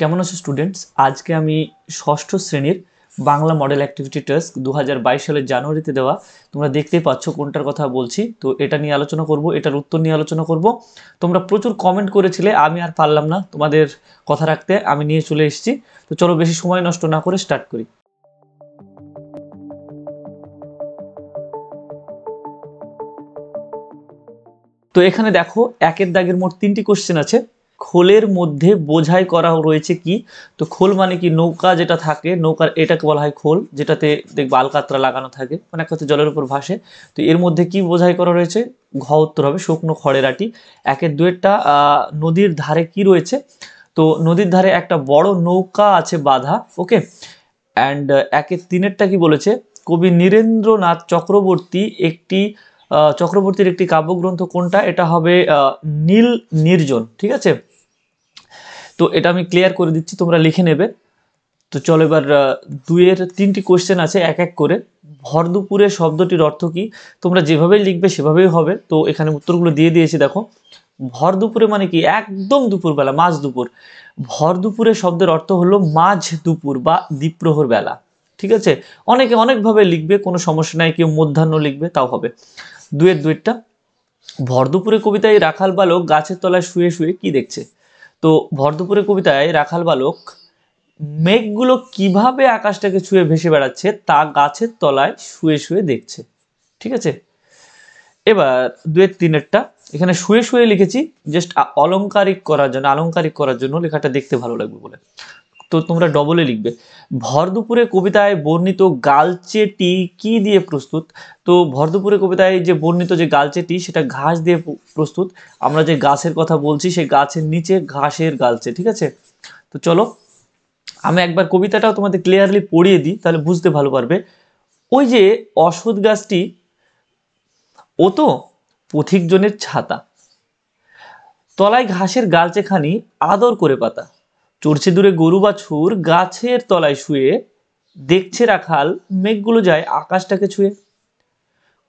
কেমন আছে স্টুডেন্টস আজকে আমি ষষ্ঠ শ্রেণীর বাংলা মডেল অ্যাক্টিভিটি টাস্ক দু হাজার সালের জানুয়ারিতে দেওয়া তোমরা দেখতেই পাচ্ছ কোনটার কথা বলছি তো এটা নিয়ে আলোচনা করব এটার উত্তর নিয়ে আলোচনা করব তোমরা প্রচুর কমেন্ট করেছিলে আমি আর পারলাম না তোমাদের কথা রাখতে আমি নিয়ে চলে এসেছি তো চলো বেশি সময় নষ্ট না করে স্টার্ট করি তো এখানে দেখো একের দাগের মোট তিনটি কোশ্চেন আছে খোলের মধ্যে বোঝাই করা রয়েছে কি তো খোল মানে কি নৌকা যেটা থাকে নৌকার এটাকে বলা হয় খোল যেটাতে দেখ বালকাতরা লাগানো থাকে মানে এক কথা জলের উপর ভাসে তো এর মধ্যে কি বোঝাই করা রয়েছে ঘ উত্তর হবে শুকনো খড়ের আটি একের দুয়েরটা নদীর ধারে কি রয়েছে তো নদীর ধারে একটা বড় নৌকা আছে বাধা ওকে অ্যান্ড একের তিনেরটা কি বলেছে কবি নীরেন্দ্রনাথ চক্রবর্তী একটি চক্রবর্তীর একটি কাব্যগ্রন্থ কোনটা এটা হবে নীল নির্জন ঠিক আছে তো এটা আমি ক্লিয়ার করে দিচ্ছি তোমরা লিখে নেবে তো চলো এবার দুইয়ের তিনটি কোয়েশ্চেন আছে এক এক করে ভরদুপুরে শব্দটির অর্থ কি তোমরা যেভাবেই লিখবে সেভাবেই হবে তো এখানে উত্তরগুলো দিয়ে দিয়েছি দেখো ভর দুপুরে মানে কি একদম দুপুরবেলা মাঝ দুপুর ভর দুপুরে শব্দের অর্থ হলো মাঝ দুপুর বা দ্বীপ্রহর বেলা ঠিক আছে অনেকে অনেকভাবে লিখবে কোনো সমস্যা নাই কেউ মধ্যাহ্ন লিখবে তাও হবে দুয়ের দুয়েরটা ভরদুপুরে কবিতায় রাখাল বালক গাছের তলায় শুয়ে শুয়ে কি দেখছে তো ভরদুপুরে কবিতায় রাখাল বালক মেঘগুলো কিভাবে আকাশটাকে ছুঁয়ে ভেসে বেড়াচ্ছে তা গাছের তলায় শুয়ে শুয়ে দেখছে ঠিক আছে এবার দুয়ের তিনেরটা এখানে শুয়ে শুয়ে লিখেছি জাস্ট অলংকারিক করার জন্য আলংকারিক করার জন্য লেখাটা দেখতে ভালো লাগবে বলে তো তোমরা ডবলে লিখবে ভর দুপুরে কবিতায় বর্ণিত গালচেটি কি দিয়ে প্রস্তুত তো ভর দুপুরে কবিতায় যে বর্ণিত যে গালচেটি সেটা ঘাস দিয়ে প্রস্তুত আমরা যে গাছের কথা বলছি সেই গাছের নিচে ঘাসের গালচে ঠিক আছে তো চলো আমি একবার কবিতাটাও তোমাদের ক্লিয়ারলি পড়িয়ে দিই তাহলে বুঝতে ভালো পারবে ওই যে অসুদ গাছটি ও তো পথিকজনের ছাতা তলায় ঘাসের গালচেখানি আদর করে পাতা চড়ছে দূরে গরু বাছুর গাছের তলায় শুয়ে দেখছে রাখাল মেঘগুলো যায় আকাশটাকে ছুঁয়ে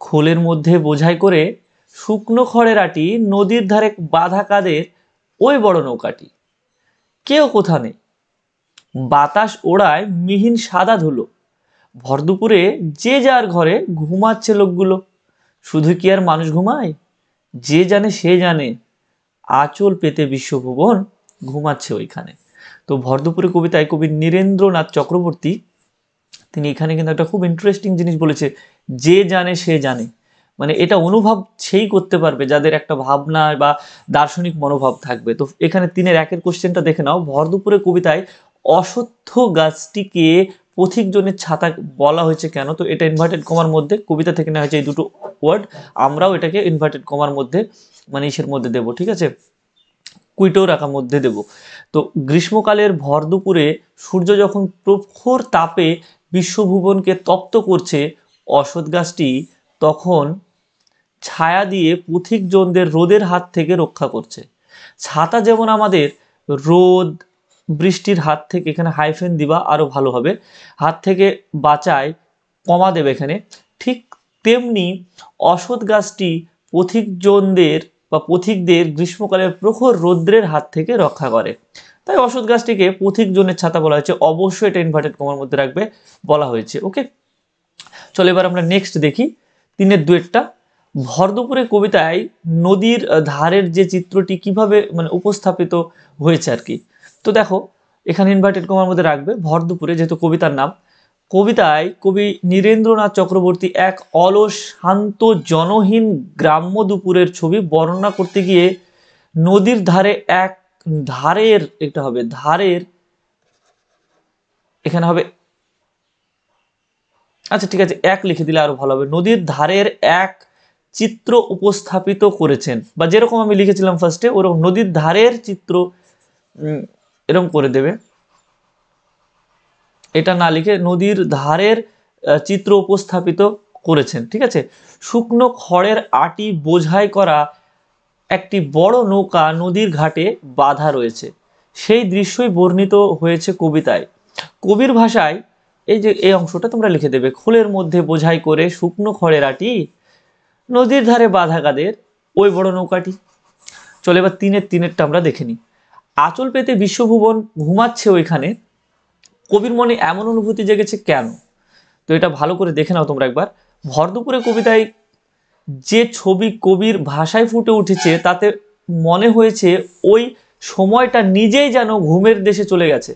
খোলের মধ্যে বোঝাই করে শুকনো খড়ের আটি নদীর ধারে বাধা কাদের ওই বড় নৌকাটি কেউ কোথা নেই বাতাস ওড়ায় মিহিন সাদা ধুলো ভর দুপুরে যে যার ঘরে ঘুমাচ্ছে লোকগুলো শুধু কি আর মানুষ ঘুমায় যে জানে সে জানে আঁচল পেতে বিশ্বভুবন ঘুমাচ্ছে ওইখানে তো ভরদুপুরে কবিতায় কবি নীরেন্দ্রনাথ চক্রবর্তী তিনি এখানে কিন্তু একটা খুব ইন্টারেস্টিং জিনিস বলেছে যে জানে সে জানে মানে এটা অনুভব সেই করতে পারবে যাদের একটা ভাবনা বা দার্শনিক মনোভাব থাকবে তো এখানে তিনের একের কোশ্চেনটা দেখে নাও ভরদুপুরে কবিতায় অসত্য গাছটিকে পথিকজনের ছাতা বলা হয়েছে কেন তো এটা ইনভার্টেড কমার মধ্যে কবিতা থেকে নেওয়া হয়েছে এই দুটো ওয়ার্ড আমরাও এটাকে ইনভার্টেড কমার মধ্যে মানে ইসের মধ্যে দেব ঠিক আছে কুইটো রাখার মধ্যে দেব তো গ্রীষ্মকালের ভর দুপুরে সূর্য যখন প্রখর তাপে বিশ্বভুবনকে তপ্ত করছে অসৎ গাছটি তখন ছায়া দিয়ে পথিকজনদের রোদের হাত থেকে রক্ষা করছে ছাতা যেমন আমাদের রোদ বৃষ্টির হাত থেকে এখানে হাইফেন দিবা আরও ভালো হবে হাত থেকে বাঁচায় কমা দেবে এখানে ঠিক তেমনি অসৎ গাছটি পথিকজনদের বা পথিকদের গ্রীষ্মকালের প্রখর রৌদ্রের হাত থেকে রক্ষা করে তাই অসৎ গাছটিকে পথিক জনের ছাতা বলা হয়েছে অবশ্যই এটা ইনভার্টেড কমার মধ্যে রাখবে বলা হয়েছে ওকে চলো এবার আমরা নেক্সট দেখি তিনের দুয়েরটা ভরদুপুরে কবিতায় নদীর ধারের যে চিত্রটি কিভাবে মানে উপস্থাপিত হয়েছে আর কি তো দেখো এখানে ইনভার্টেড কমার মধ্যে রাখবে ভরদুপুরে যেহেতু কবিতার নাম কবিতায় কবি নীরেন্দ্রনাথ চক্রবর্তী এক অলস শান্ত জনহীন গ্রাম্য দুপুরের ছবি বর্ণনা করতে গিয়ে নদীর ধারে এক ধারের এটা হবে ধারের এখানে হবে আচ্ছা ঠিক আছে এক লিখে দিলে আরো ভালো হবে নদীর ধারের এক চিত্র উপস্থাপিত করেছেন বা যেরকম আমি লিখেছিলাম ফার্স্টে ওরকম নদীর ধারের চিত্র এরকম করে দেবে এটা না লিখে নদীর ধারের চিত্র উপস্থাপিত করেছেন ঠিক আছে শুকনো খড়ের আটি বোঝাই করা একটি বড় নৌকা নদীর ঘাটে বাধা রয়েছে সেই দৃশ্যই বর্ণিত হয়েছে কবিতায় কবির ভাষায় এই যে এই অংশটা তোমরা লিখে দেবে খোলের মধ্যে বোঝাই করে শুকনো খড়ের আটি নদীর ধারে বাধা কাদের ওই বড় নৌকাটি চলে এবার তিনের তিনেরটা আমরা দেখে নিই আঁচল পেতে বিশ্বভুবন ঘুমাচ্ছে ওইখানে কবির মনে এমন অনুভূতি জেগেছে কেন তো এটা ভালো করে দেখে নাও তোমরা একবার ভরদুপুরে কবিতায় যে ছবি কবির ভাষায় ফুটে উঠেছে তাতে মনে হয়েছে ওই সময়টা নিজেই যেন ঘুমের দেশে চলে গেছে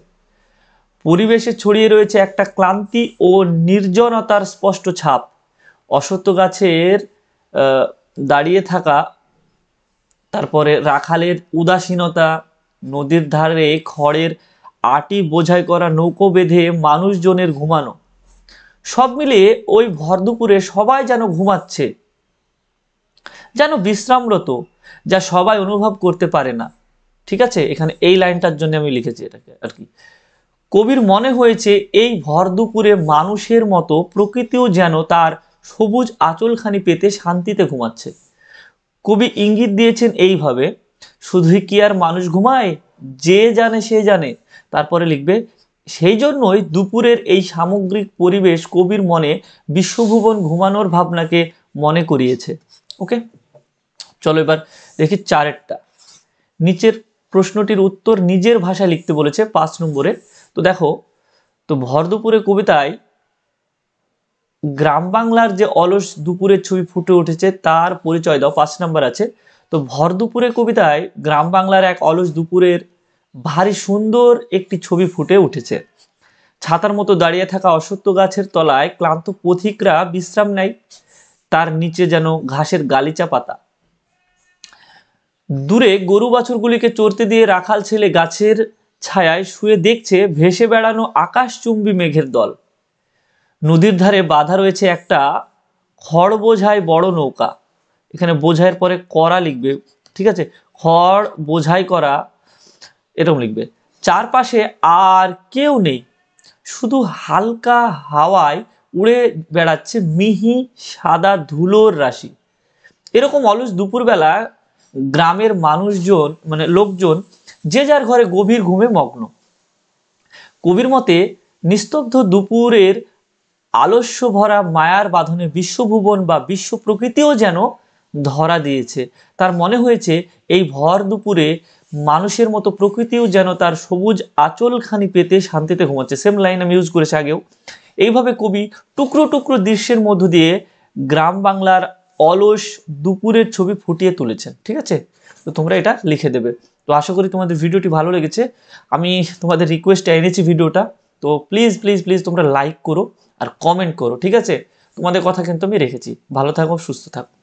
পরিবেশে ছড়িয়ে রয়েছে একটা ক্লান্তি ও নির্জনতার স্পষ্ট ছাপ অসত্য গাছের দাঁড়িয়ে থাকা তারপরে রাখালের উদাসীনতা নদীর ধারে খড়ের আটি বোঝাই করা নৌকো বেঁধে মানুষজনের ঘুমানো সব মিলিয়ে ওই ভর দুপুরে সবাই যেন ঘুমাচ্ছে যেন বিশ্রামরত যা সবাই অনুভব করতে পারে না ঠিক আছে এখানে এই লাইনটার জন্য আমি লিখেছি এটাকে আর কি কবির মনে হয়েছে এই ভর দুপুরে মানুষের মতো প্রকৃতিও যেন তার সবুজ আঁচলখানি পেতে শান্তিতে ঘুমাচ্ছে কবি ইঙ্গিত দিয়েছেন এইভাবে শুধুই কি আর মানুষ ঘুমায় যে জানে সে জানে তারপরে লিখবে সেই জন্যই দুপুরের এই সামগ্রিক পরিবেশ কবির মনে বিশ্বভুবন ঘুমানোর ভাবনাকে মনে করিয়েছে ওকে চলো এবার দেখি চারেরটা নিচের প্রশ্নটির উত্তর নিজের ভাষায় লিখতে বলেছে পাঁচ নম্বরে তো দেখো তো ভর দুপুরে কবিতায় গ্রাম বাংলার যে অলস দুপুরের ছবি ফুটে উঠেছে তার পরিচয় দাও পাঁচ নাম্বার আছে তো ভর দুপুরে কবিতায় গ্রাম বাংলার এক অলস দুপুরের ভারী সুন্দর একটি ছবি ফুটে উঠেছে ছাতার মতো দাঁড়িয়ে থাকা অসত্য গাছের তলায় ক্লান্ত পথিকরা বিশ্রাম নেয় তার নিচে যেন ঘাসের গালিচা পাতা দূরে গরু বাছুরগুলিকে চড়তে দিয়ে রাখাল ছেলে গাছের ছায়ায় শুয়ে দেখছে ভেসে বেড়ানো আকাশচুম্বী মেঘের দল নদীর ধারে বাধা রয়েছে একটা খড় বোঝায় বড় নৌকা এখানে বোঝাইয়ের পরে করা লিখবে ঠিক আছে খড় বোঝাই করা এরকম লিখবে চারপাশে আর কেউ নেই শুধু হালকা হাওয়ায় উড়ে বেড়াচ্ছে মিহি সাদা ধুলোর রাশি এরকম অলস দুপুরবেলা গ্রামের মানুষজন মানে লোকজন যে যার ঘরে গভীর ঘুমে মগ্ন কবির মতে নিস্তব্ধ দুপুরের আলস্য ভরা মায়ার বাঁধনে বিশ্বভুবন বা বিশ্ব প্রকৃতিও যেন ধরা দিয়েছে তার মনে হয়েছে এই ভর দুপুরে মানুষের মতো প্রকৃতিও যেন তার সবুজ আঁচলখানি পেতে শান্তিতে ঘুমাচ্ছে সেম লাইন আমি ইউজ করেছি আগেও এইভাবে কবি টুকরো টুকরো দৃশ্যের মধ্য দিয়ে গ্রাম বাংলার অলস দুপুরের ছবি ফুটিয়ে তুলেছেন ঠিক আছে তো তোমরা এটা লিখে দেবে তো আশা করি তোমাদের ভিডিওটি ভালো লেগেছে আমি তোমাদের রিকোয়েস্ট এনেছি ভিডিওটা তো প্লিজ প্লিজ প্লিজ তোমরা লাইক করো আর কমেন্ট করো ঠিক আছে তোমাদের কথা কিন্তু আমি রেখেছি ভালো থাকো সুস্থ থাকো